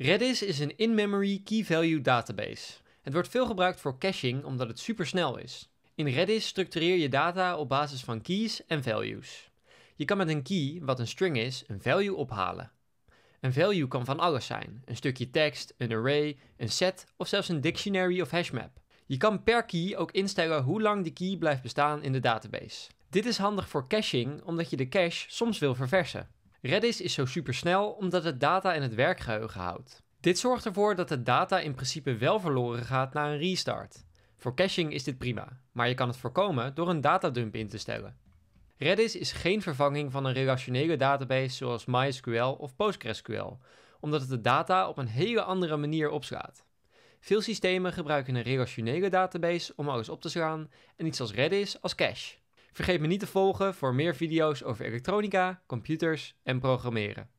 Redis is een in-memory key-value database. Het wordt veel gebruikt voor caching omdat het supersnel is. In Redis structureer je data op basis van keys en values. Je kan met een key, wat een string is, een value ophalen. Een value kan van alles zijn: een stukje tekst, een array, een set of zelfs een dictionary of hashmap. Je kan per key ook instellen hoe lang de key blijft bestaan in de database. Dit is handig voor caching omdat je de cache soms wil verversen. Redis is zo supersnel omdat het data in het werkgeheugen houdt. Dit zorgt ervoor dat de data in principe wel verloren gaat na een restart. Voor caching is dit prima, maar je kan het voorkomen door een datadump in te stellen. Redis is geen vervanging van een relationele database zoals MySQL of PostgreSQL, omdat het de data op een hele andere manier opslaat. Veel systemen gebruiken een relationele database om alles op te slaan en iets als Redis als cache. Vergeet me niet te volgen voor meer video's over elektronica, computers en programmeren.